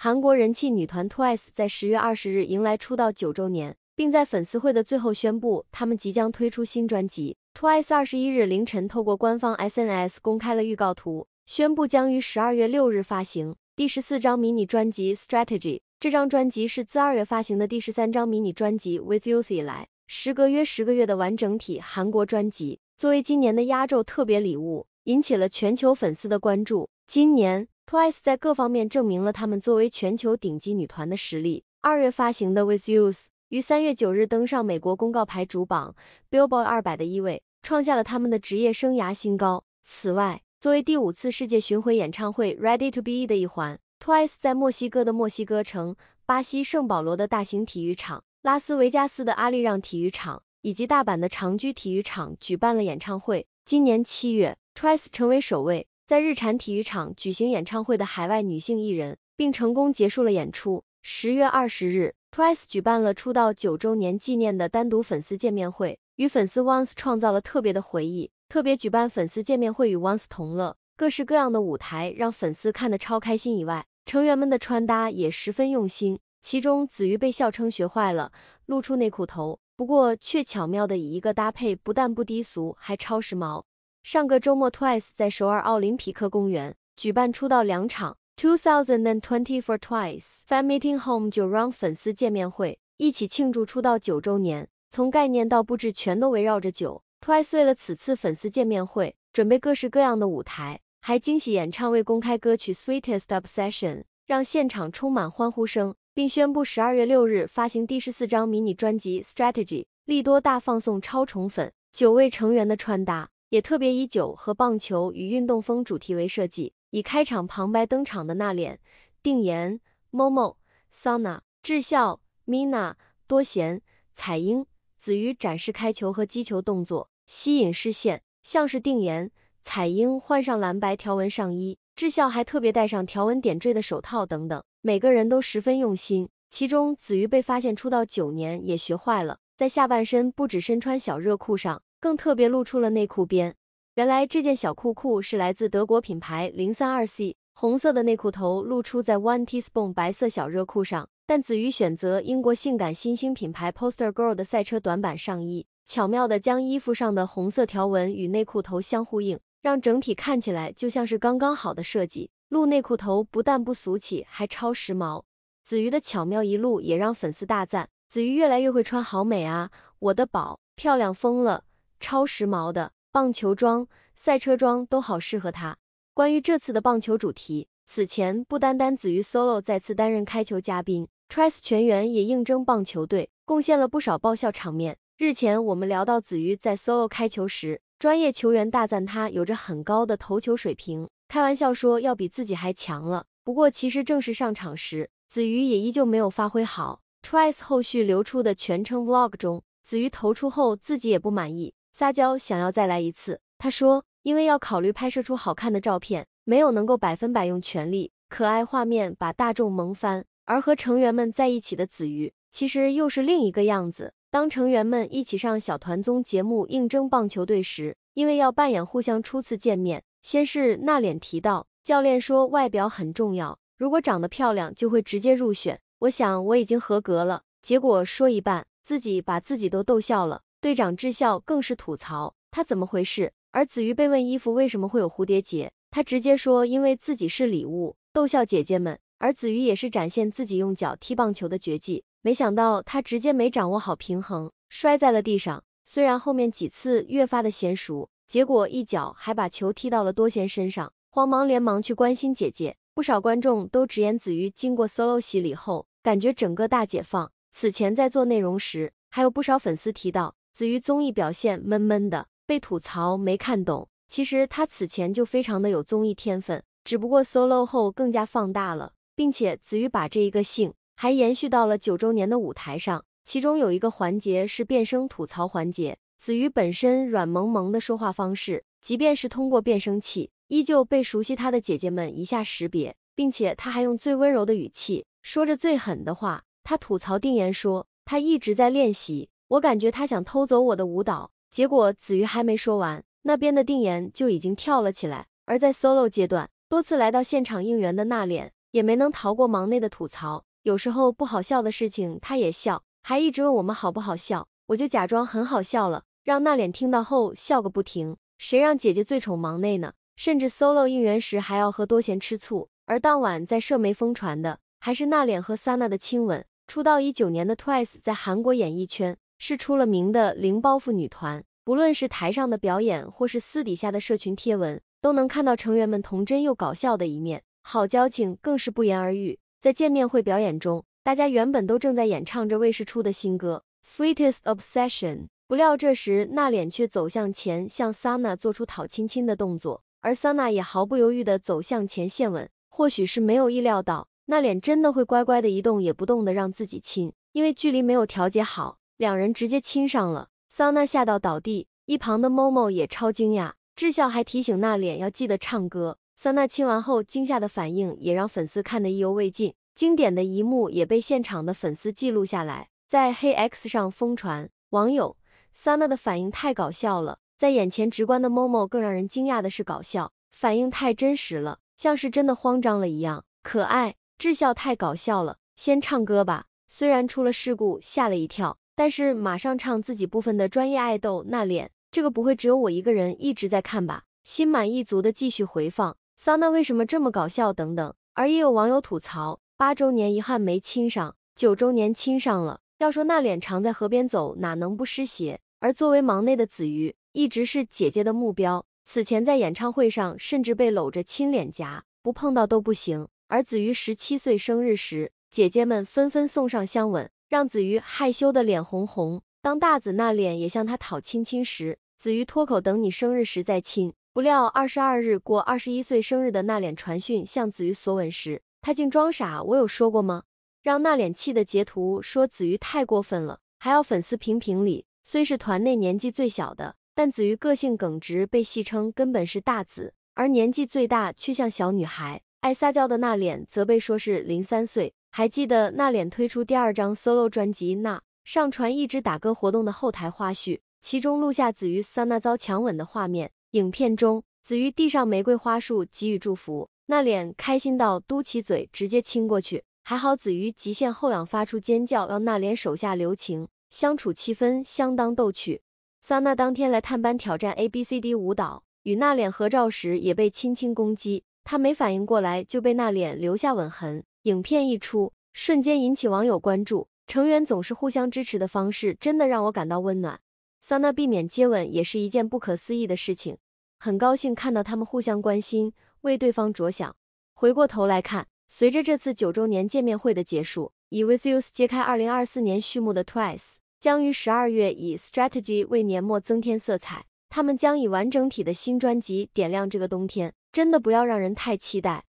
韩国人气女团 TWICE 在十月二十日迎来出道九周年，并在粉丝会的最后宣布，她们即将推出新专辑。TWICE 二十一日凌晨透过官方 SNS 公开了预告图，宣布将于十二月六日发行第十四张迷你专辑《Strategy》。这张专辑是自二月发行的第十三张迷你专辑《With y o U》以来，时隔约十个月的完整体韩国专辑，作为今年的压轴特别礼物，引起了全球粉丝的关注。今年。Twice 在各方面证明了他们作为全球顶级女团的实力。二月发行的《With You》于三月九日登上美国公告牌主榜 Billboard 二百的一位，创下了他们的职业生涯新高。此外，作为第五次世界巡回演唱会《Ready to Be》的一环，Twice 在墨西哥的墨西哥城、巴西圣保罗的大型体育场、拉斯维加斯的阿利让体育场以及大阪的长居体育场举办了演唱会。今年七月，Twice 成为首位。在日产体育场举行演唱会的海外女性艺人，并成功结束了演出。十月二十日，TWICE 举办了出道九周年纪念的单独粉丝见面会，与粉丝 o n c ONE 创造了特别的回忆。特别举办粉丝见面会与 o n c ONE 同乐，各式各样的舞台让粉丝看得超开心。以外，成员们的穿搭也十分用心，其中子瑜被笑称学坏了，露出内裤头，不过却巧妙的以一个搭配不但不低俗，还超时髦。上个周末，Twice 在首尔奥林匹克公园举办出道两场。Two Thousand and Twenty for Twice Fan Meeting Home 九 run 粉丝见面会，一起庆祝出道九周年。从概念到布置，全都围绕着酒。Twice 为了此次粉丝见面会，准备各式各样的舞台，还惊喜演唱未公开歌曲《Sweetest Obsession》，让现场充满欢呼声，并宣布十二月六日发行第十四张迷你专辑《Strategy》。力多大放送超宠粉，九位成员的穿搭。也特别以酒和棒球与运动风主题为设计，以开场旁白登场的那脸定颜、MOMO、SANA、智孝、MINA、多贤、彩英、子瑜展示开球和击球动作，吸引视线。像是定言、彩英换上蓝白条纹上衣，智孝还特别戴上条纹点缀的手套等等，每个人都十分用心。其中子瑜被发现出道九年也学坏了，在下半身不止身穿小热裤上。更特别露出了内裤边，原来这件小裤裤是来自德国品牌零三二 C，红色的内裤头露出在 One teaspoon 白色小热裤上，但子瑜选择英国性感新兴品牌 Poster Girl 的赛车短版上衣，巧妙地将衣服上的红色条纹与内裤头相呼应，让整体看起来就像是刚刚好的设计。露内裤头不但不俗气，还超时髦。子瑜的巧妙一露也让粉丝大赞，子瑜越来越会穿，好美啊，我的宝，漂亮疯了。超时髦的棒球装、赛车装都好适合他。关于这次的棒球主题，此前不单单子瑜 solo 再次担任开球嘉宾 t r i c e 全员也应征棒球队，贡献了不少爆笑场面。日前我们聊到子瑜在 solo 开球时，专业球员大赞他有着很高的投球水平，开玩笑说要比自己还强了。不过其实正式上场时，子瑜也依旧没有发挥好。Twice 后续流出的全程 vlog 中，子瑜投出后自己也不满意。撒娇想要再来一次，他说：“因为要考虑拍摄出好看的照片，没有能够百分百用全力。可爱画面把大众萌翻，而和成员们在一起的子瑜其实又是另一个样子。当成员们一起上小团综节目应征棒球队时，因为要扮演互相初次见面，先是那脸提到教练说外表很重要，如果长得漂亮就会直接入选。我想我已经合格了，结果说一半自己把自己都逗笑了。”队长智孝更是吐槽他怎么回事，而子瑜被问衣服为什么会有蝴蝶结，他直接说因为自己是礼物，逗笑姐姐们。而子瑜也是展现自己用脚踢棒球的绝技，没想到他直接没掌握好平衡，摔在了地上。虽然后面几次越发的娴熟，结果一脚还把球踢到了多贤身上，慌忙连忙去关心姐姐。不少观众都直言子瑜经过 solo 洗礼后，感觉整个大解放。此前在做内容时，还有不少粉丝提到。子瑜综艺表现闷闷的，被吐槽没看懂。其实他此前就非常的有综艺天分，只不过 solo 后更加放大了，并且子瑜把这一个性还延续到了九周年的舞台上。其中有一个环节是变声吐槽环节，子瑜本身软萌萌的说话方式，即便是通过变声器，依旧被熟悉他的姐姐们一下识别，并且他还用最温柔的语气说着最狠的话。他吐槽定言说他一直在练习。我感觉他想偷走我的舞蹈，结果子瑜还没说完，那边的定研就已经跳了起来。而在 solo 阶段，多次来到现场应援的那脸也没能逃过忙内的吐槽。有时候不好笑的事情，他也笑，还一直问我们好不好笑，我就假装很好笑了，让那脸听到后笑个不停。谁让姐姐最宠忙内呢？甚至 solo 应援时还要和多贤吃醋。而当晚在社媒疯传的，还是那脸和萨娜的亲吻。出道一九年的 twice 在韩国演艺圈。是出了名的零包袱女团，不论是台上的表演，或是私底下的社群贴文，都能看到成员们童真又搞笑的一面，好交情更是不言而喻。在见面会表演中，大家原本都正在演唱着魏视初的新歌《Sweetest Obsession》，不料这时那脸却走向前，向桑娜做出讨亲亲的动作，而桑娜也毫不犹豫地走向前献吻。或许是没有意料到，那脸真的会乖乖的一动也不动地让自己亲，因为距离没有调节好。两人直接亲上了，桑娜吓到倒地，一旁的 Momo 也超惊讶。智孝还提醒娜脸要记得唱歌。桑娜亲完后惊吓的反应也让粉丝看得意犹未尽，经典的一幕也被现场的粉丝记录下来，在黑 X 上疯传。网友：桑娜的反应太搞笑了，在眼前直观的 Momo 更让人惊讶的是搞笑反应太真实了，像是真的慌张了一样，可爱。智孝太搞笑了，先唱歌吧。虽然出了事故，吓了一跳。但是马上唱自己部分的专业爱豆那脸，这个不会只有我一个人一直在看吧？心满意足的继续回放。桑娜为什么这么搞笑？等等。而也有网友吐槽，八周年遗憾没亲上，九周年亲上了。要说那脸常在河边走，哪能不湿鞋？而作为忙内的子瑜，一直是姐姐的目标。此前在演唱会上，甚至被搂着亲脸颊，不碰到都不行。而子瑜十七岁生日时，姐姐们纷纷送上香吻。让子瑜害羞的脸红红。当大子那脸也向她讨亲亲时，子瑜脱口等你生日时再亲。不料二十二日过二十一岁生日的那脸传讯向子瑜索吻时，她竟装傻。我有说过吗？让那脸气的截图说子瑜太过分了，还要粉丝评评理。虽是团内年纪最小的，但子瑜个性耿直，被戏称根本是大子，而年纪最大却像小女孩爱撒娇的那脸，则被说是零三岁。还记得娜脸推出第二张 solo 专辑，那上传一支打歌活动的后台花絮，其中录下子瑜、桑娜遭强吻的画面。影片中，子瑜递上玫瑰花束给予祝福，娜脸开心到嘟起嘴直接亲过去。还好子瑜极限后仰发出尖叫，让娜脸手下留情。相处气氛相当逗趣。桑娜当天来探班挑战 A B C D 舞蹈，与娜脸合照时也被亲亲攻击，她没反应过来就被娜脸留下吻痕。影片一出，瞬间引起网友关注。成员总是互相支持的方式，真的让我感到温暖。桑娜避免接吻也是一件不可思议的事情。很高兴看到他们互相关心，为对方着想。回过头来看，随着这次九周年见面会的结束，以 With You 接开二零二四年序幕的 Twice 将于十二月以 Strategy 为年末增添色彩。他们将以完整体的新专辑点亮这个冬天。真的不要让人太期待。